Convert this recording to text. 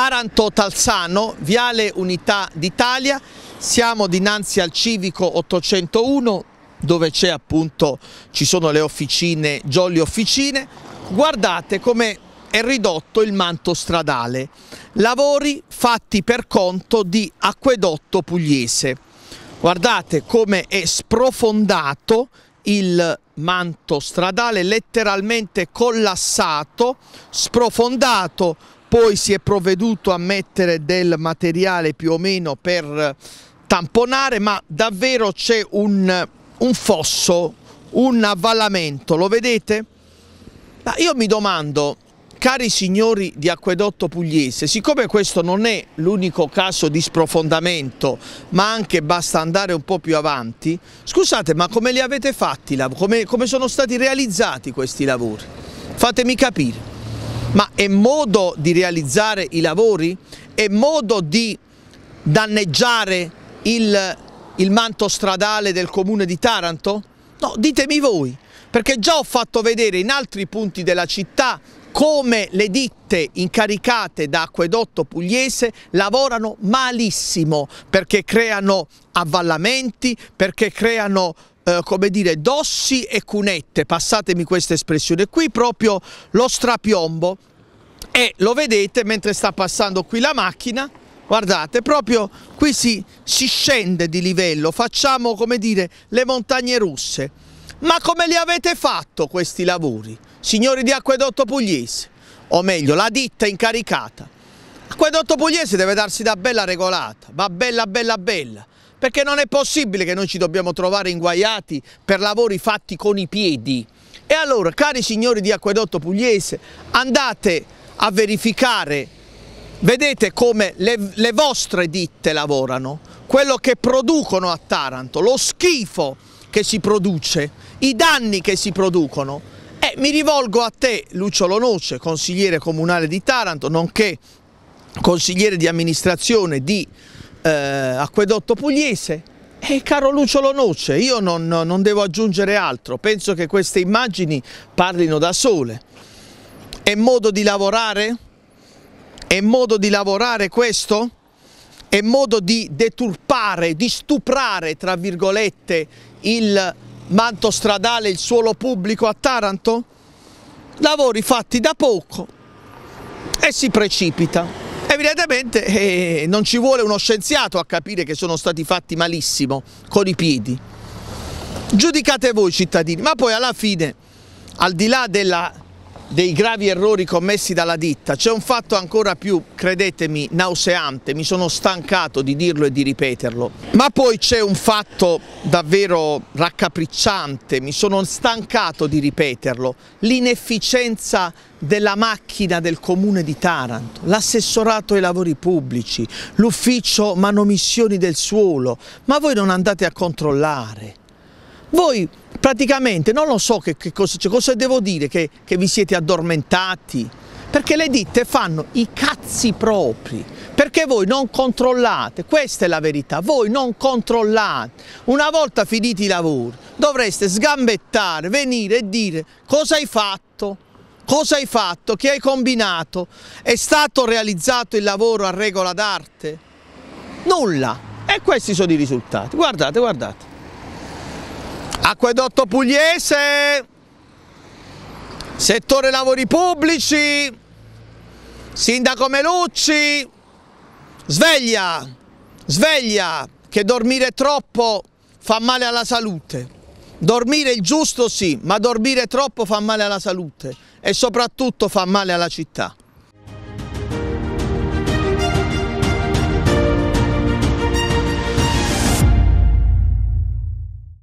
Taranto Talsano, Viale Unità d'Italia, siamo dinanzi al civico 801 dove c'è appunto, ci sono le officine, jolly officine, guardate come è ridotto il manto stradale, lavori fatti per conto di acquedotto pugliese, guardate come è sprofondato il manto stradale letteralmente collassato, sprofondato, poi si è provveduto a mettere del materiale più o meno per tamponare, ma davvero c'è un, un fosso, un avvallamento, lo vedete? Ma io mi domando, Cari signori di Acquedotto Pugliese, siccome questo non è l'unico caso di sprofondamento, ma anche basta andare un po' più avanti, scusate, ma come li avete fatti, come, come sono stati realizzati questi lavori? Fatemi capire. Ma è modo di realizzare i lavori? È modo di danneggiare il, il manto stradale del comune di Taranto? No, ditemi voi, perché già ho fatto vedere in altri punti della città come le ditte incaricate da Acquedotto Pugliese lavorano malissimo perché creano avvallamenti, perché creano eh, come dire, dossi e cunette, passatemi questa espressione qui, proprio lo strapiombo. E lo vedete mentre sta passando qui la macchina, guardate, proprio qui si, si scende di livello, facciamo come dire le montagne russe. Ma come li avete fatto questi lavori, signori di Acquedotto Pugliese? O meglio, la ditta incaricata. Acquedotto Pugliese deve darsi da bella regolata, va bella bella bella perché non è possibile che noi ci dobbiamo trovare inguaiati per lavori fatti con i piedi. E allora, cari signori di Acquedotto Pugliese, andate a verificare, vedete come le, le vostre ditte lavorano, quello che producono a Taranto, lo schifo che si produce, i danni che si producono. E eh, mi rivolgo a te, Lucio Lonoce, consigliere comunale di Taranto, nonché consigliere di amministrazione di Taranto, eh, Acquedotto Pugliese e caro Luciolo Noce, io non, non devo aggiungere altro, penso che queste immagini parlino da sole. È modo di lavorare? È modo di lavorare questo? È modo di deturpare, di stuprare, tra virgolette, il manto stradale, il suolo pubblico a Taranto? Lavori fatti da poco e si precipita. Evidentemente eh, non ci vuole uno scienziato a capire che sono stati fatti malissimo con i piedi. Giudicate voi cittadini, ma poi alla fine, al di là della dei gravi errori commessi dalla ditta. C'è un fatto ancora più, credetemi, nauseante, mi sono stancato di dirlo e di ripeterlo. Ma poi c'è un fatto davvero raccapricciante, mi sono stancato di ripeterlo, l'inefficienza della macchina del comune di Taranto, l'assessorato ai lavori pubblici, l'ufficio manomissioni del suolo, ma voi non andate a controllare voi praticamente non lo so che, che cosa, cioè cosa, devo dire, che, che vi siete addormentati, perché le ditte fanno i cazzi propri, perché voi non controllate, questa è la verità, voi non controllate. Una volta finiti i lavori dovreste sgambettare, venire e dire cosa hai fatto, cosa hai fatto, che hai combinato, è stato realizzato il lavoro a regola d'arte? Nulla. E questi sono i risultati, guardate, guardate. Acquedotto Pugliese, settore lavori pubblici, sindaco Melucci, sveglia, sveglia che dormire troppo fa male alla salute. Dormire il giusto sì, ma dormire troppo fa male alla salute e soprattutto fa male alla città.